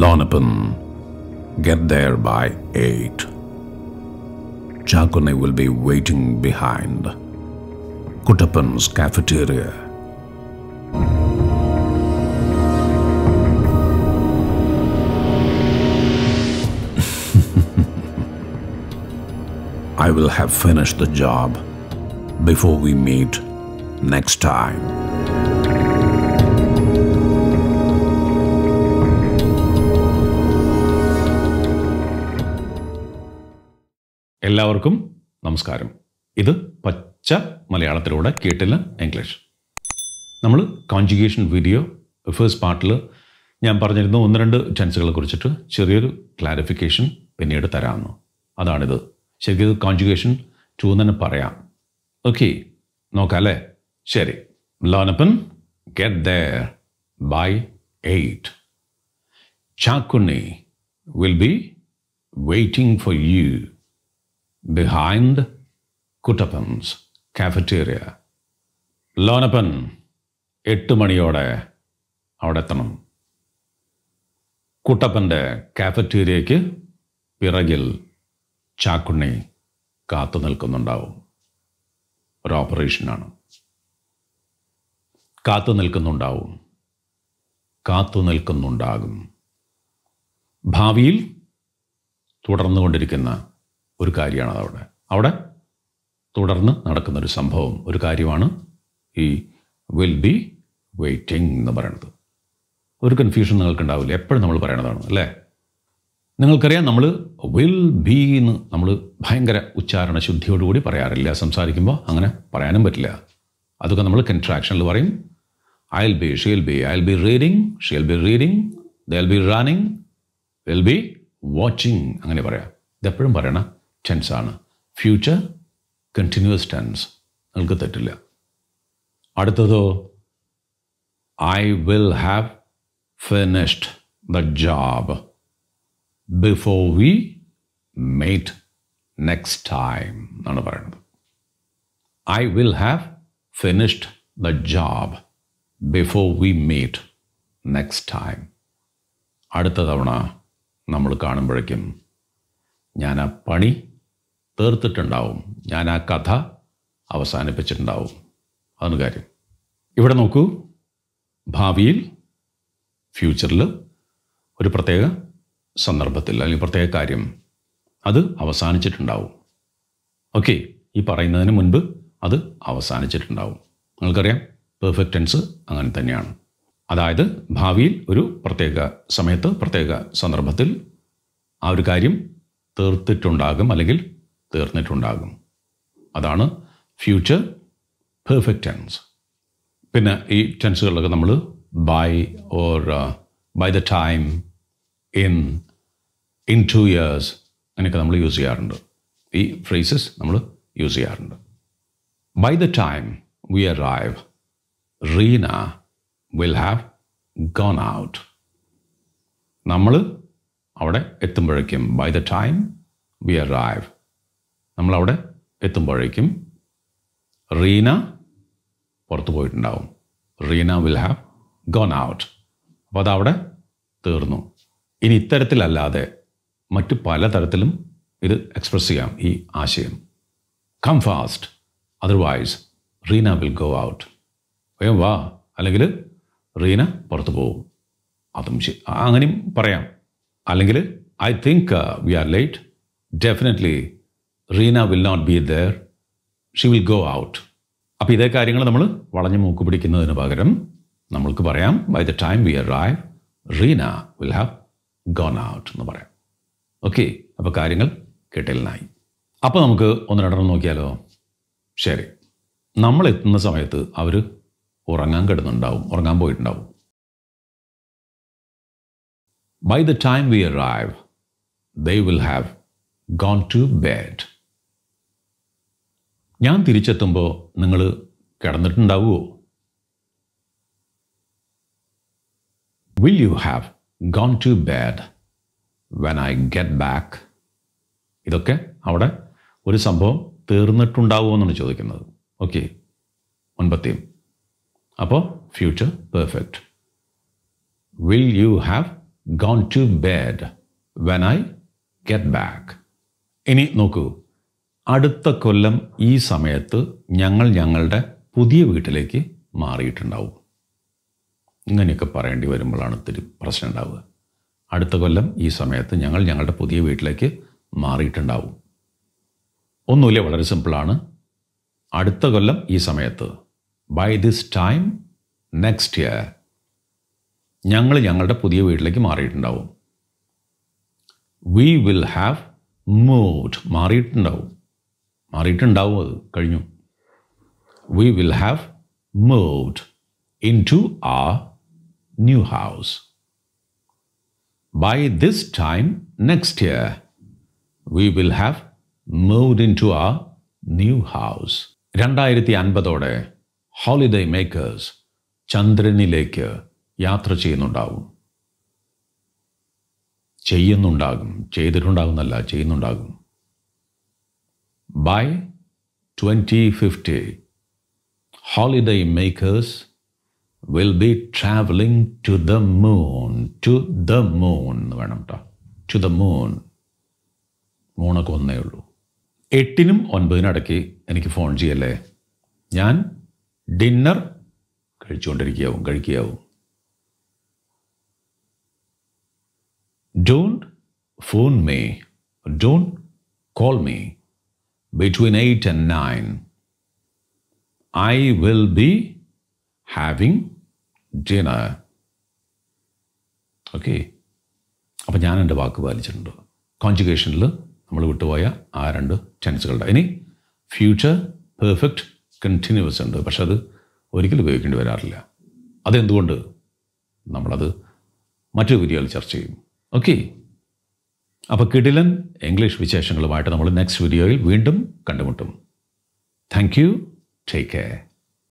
Lonapan. Get there by 8. Chakone will be waiting behind. Kutappan's cafeteria. I will have finished the job before we meet next time. എല്ലാവർക്കും നമസ്കാരം ഇത് പച്ച മലയാളത്തിലൂടെ കേട്ടില്ല English നമ്മൾ conjugation video first പാർട്ടിൽ ഞാൻ പറഞ്ഞിരുന്ന ഒന്ന് രണ്ട് ടെൻസുകളെ കുറിച്ചിട്ട് ചെറിയൊരു ക്ലാരിഫിക്കേഷൻ പിന്നീട് തരാമെന്ന് അതാണിത് ശരിക്കും ഇത് കോൺജുഗേഷൻ ടു തന്നെ പറയാം ഓക്കെ നോക്കാം അല്ലേ ശരി Lonappan get there by eight Chakkunni will be waiting for you. behind Kuttappan's cafeteria Lonappan എട്ട് മണിയോടെ അവിടെ എത്തണം കുട്ടപ്പൻ്റെ കാഫറ്റേറിയയ്ക്ക് പിറകിൽ ചാക്കുണ്ണി കാത്തു നിൽക്കുന്നുണ്ടാവും ഒരു ഓപ്പറേഷനാണ് കാത്തു നിൽക്കുന്നുണ്ടാവും കാത്തു നിൽക്കുന്നുണ്ടാകും ഭാവിയിൽ തുടർന്നുകൊണ്ടിരിക്കുന്ന ഒരു കാര്യമാണ് അതവിടെ അവിടെ തുടർന്ന് നടക്കുന്ന ഒരു സംഭവം ഒരു കാര്യമാണ് ഈ വിൽ ബി വെയ്റ്റിംഗ് എന്ന് പറയുന്നത് ഒരു കൺഫ്യൂഷൻ നിങ്ങൾക്ക് ഉണ്ടാവില്ല എപ്പോഴും നമ്മൾ പറയണതാണ് അല്ലേ നിങ്ങൾക്കറിയാം നമ്മൾ വിൽ ബി എന്ന് നമ്മൾ ഭയങ്കര ഉച്ചാരണ ശുദ്ധിയോടുകൂടി പറയാറില്ല സംസാരിക്കുമ്പോൾ അങ്ങനെ പറയാനും പറ്റില്ല അതൊക്കെ നമ്മൾ കൺട്രാക്ഷനിൽ പറയും I'll be she'll be I'll be reading she'll be reading they'll be running will be watching അങ്ങനെ പറയാം ഇതെപ്പോഴും പറയണം ടെൻസ് ആണ് ഫ്യൂച്ചർ കണ്ടിന്യൂസ് ടെൻസ് നിങ്ങൾക്ക് തെറ്റില്ല അടുത്തതോ I will have finished the job before we meet next time എന്നാണ് പറയുന്നത് I will have finished the job before we meet next time അടുത്ത തവണ നമ്മൾ കാണുമ്പോഴേക്കും ഞാൻ ആ പണി തീർത്തിട്ടുണ്ടാവും ഞാൻ ആ കഥ അവസാനിപ്പിച്ചിട്ടുണ്ടാവും അതാണ് കാര്യം ഇവിടെ നോക്കൂ ഭാവിയിൽ ഫ്യൂച്ചറിൽ ഒരു പ്രത്യേക സന്ദർഭത്തിൽ അല്ലെങ്കിൽ പ്രത്യേക കാര്യം അത് അവസാനിച്ചിട്ടുണ്ടാവും ഓക്കെ ഈ പറയുന്നതിന് മുൻപ് അത് അവസാനിച്ചിട്ടുണ്ടാവും നിങ്ങൾക്കറിയാം പെർഫെക്റ്റ് ടെൻസ് അങ്ങനെ തന്നെയാണ് അതായത് ഭാവിയിൽ ഒരു പ്രത്യേക സമയത്ത് പ്രത്യേക സന്ദർഭത്തിൽ ആ ഒരു കാര്യം തീർത്തിട്ടുണ്ടാകും അല്ലെങ്കിൽ തീർന്നിട്ടുണ്ടാകും അതാണ് ഫ്യൂച്ചർ പെർഫെക്റ്റ് ടെൻസ് പിന്നെ ഈ ടെൻസുകളിലൊക്കെ നമ്മൾ by or by the time in in two years അങ്ങനെയൊക്കെ നമ്മൾ യൂസ് ചെയ്യാറുണ്ട് ഈ ഫ്രേസസ് നമ്മൾ യൂസ് ചെയ്യാറുണ്ട് by the time we arrive Reena will have gone out നമ്മൾ അവിടെ എത്തുമ്പോഴേക്കും by the time we arrive നമ്മളവിടെ എത്തുമ്പോഴേക്കും റീന പുറത്തു പോയിട്ടുണ്ടാവും Reena will have gone out അപ്പോൾ അതവിടെ തീർന്നു ഇനി ഇത്തരത്തിലല്ലാതെ മറ്റു പലതരത്തിലും ഇത് എക്സ്പ്രസ് ചെയ്യാം ഈ ആശയം come fast otherwise Reena will go out വേഗം വാ അല്ലെങ്കിൽ റീന പുറത്തു പോകും അതും അങ്ങനെയും പറയാം അല്ലെങ്കിൽ I think we are late definitely Reena will not be there she will go out അപ്പോൾ ഇതേ കാര്യങ്ങൾ നമ്മൾ വളഞ്ഞു മൂക്ക് പിടിക്കുന്നതിന് പകരം നമ്മൾക്ക് പറയാം by the time we arrive Reena will have gone out എന്ന് പറയാം ഓക്കെ അപ്പോൾ കാര്യങ്ങൾ കെട്ടലിനായി അപ്പോൾ നമുക്ക് ഒന്ന് രണ്ടെണ്ണം നോക്കിയാലോ ശരി നമ്മൾ എത്തുന്ന സമയത്ത് അവർ ഉറങ്ങാൻ കിടന്നുണ്ടാവും ഉറങ്ങാൻ പോയിട്ടുണ്ടാവും by the time we arrive they will have gone to bed ഞാൻ തിരിച്ചെത്തുമ്പോൾ നിങ്ങൾ കിടന്നിട്ടുണ്ടാവുമോ will you have gone to bed when I get back ഇതൊക്കെ അവിടെ ഒരു സംഭവം തീർന്നിട്ടുണ്ടാവുമോ എന്നാണ് ചോദിക്കുന്നത് ഓക്കെ മുൻപത്തെയും അപ്പോൾ future perfect will you have gone to bed when I get back ഇനി നോക്കൂ അടുത്ത കൊല്ലം ഈ സമയത്ത് ഞങ്ങൾ ഞങ്ങളുടെ പുതിയ വീട്ടിലേക്ക് മാറിയിട്ടുണ്ടാവും ഇങ്ങനെയൊക്കെ പറയേണ്ടി വരുമ്പോഴാണ് ഒത്തിരി പ്രശ്നം ഉണ്ടാവുക അടുത്ത കൊല്ലം ഈ സമയത്ത് ഞങ്ങൾ ഞങ്ങളുടെ പുതിയ വീട്ടിലേക്ക് മാറിയിട്ടുണ്ടാവും ഒന്നുമില്ല വളരെ സിമ്പിളാണ് അടുത്ത കൊല്ലം ഈ സമയത്ത് by this time next year ഞങ്ങൾ ഞങ്ങളുടെ പുതിയ വീട്ടിലേക്ക് മാറിയിട്ടുണ്ടാവും വി വിൽ ഹാവ് മൂഡ് മാറിയിട്ടുണ്ടാവും മാറിയിട്ടുണ്ടാവും അത് കഴിഞ്ഞു we will have moved in to a new house by this time next year we will have moved in to a new house രണ്ടായിരത്തി അൻപതോടെ ഹോളിഡേ മേക്കേഴ്സ് ചന്ദ്രനിലേക്ക് യാത്ര ചെയ്യുന്നുണ്ടാവും ചെയ്യുന്നുണ്ടാകും ചെയ്തിട്ടുണ്ടാകുന്നല്ല ചെയ്യുന്നുണ്ടാകും By 2050, holiday makers will be traveling to the moon. To the moon എന്ന് വേണം കേട്ടോ to the moon മൂണൊക്കെ ഒന്നേ ഉള്ളൂ എട്ടിനും ഒൻപതിനും ഇടയ്ക്ക് എനിക്ക് ഫോൺ ചെയ്യല്ലേ ഞാൻ ഡിന്നർ കഴിച്ചുകൊണ്ടിരിക്കുകയാവും കഴിക്കുകയാവും don't phone me don't call me between 8 and 9. I will be having dinner. Okay അപ്പം ഞാൻ എൻ്റെ വാക്ക് പാലിച്ചിട്ടുണ്ട് കോൺജുഗേഷനിൽ നമ്മൾ വിട്ടുപോയ ആ രണ്ട് ടെൻസുകളുടെ ഇനി ഫ്യൂച്ചർ പെർഫെക്റ്റ് കണ്ടിന്യൂസ് ഉണ്ട് പക്ഷെ അത് ഒരിക്കലും ഉപയോഗിക്കേണ്ടി വരാറില്ല അതെന്തുകൊണ്ട് നമ്മളത് മറ്റൊരു വീഡിയോയിൽ ചർച്ച ചെയ്യും ഓക്കെ അപ്പോൾ കിടിലൻ ഇംഗ്ലീഷ് വിശേഷങ്ങളുമായിട്ട് നമ്മൾ നെക്സ്റ്റ് വീഡിയോയിൽ വീണ്ടും കണ്ടുമുട്ടും താങ്ക് യു ടേക്ക് കെയർ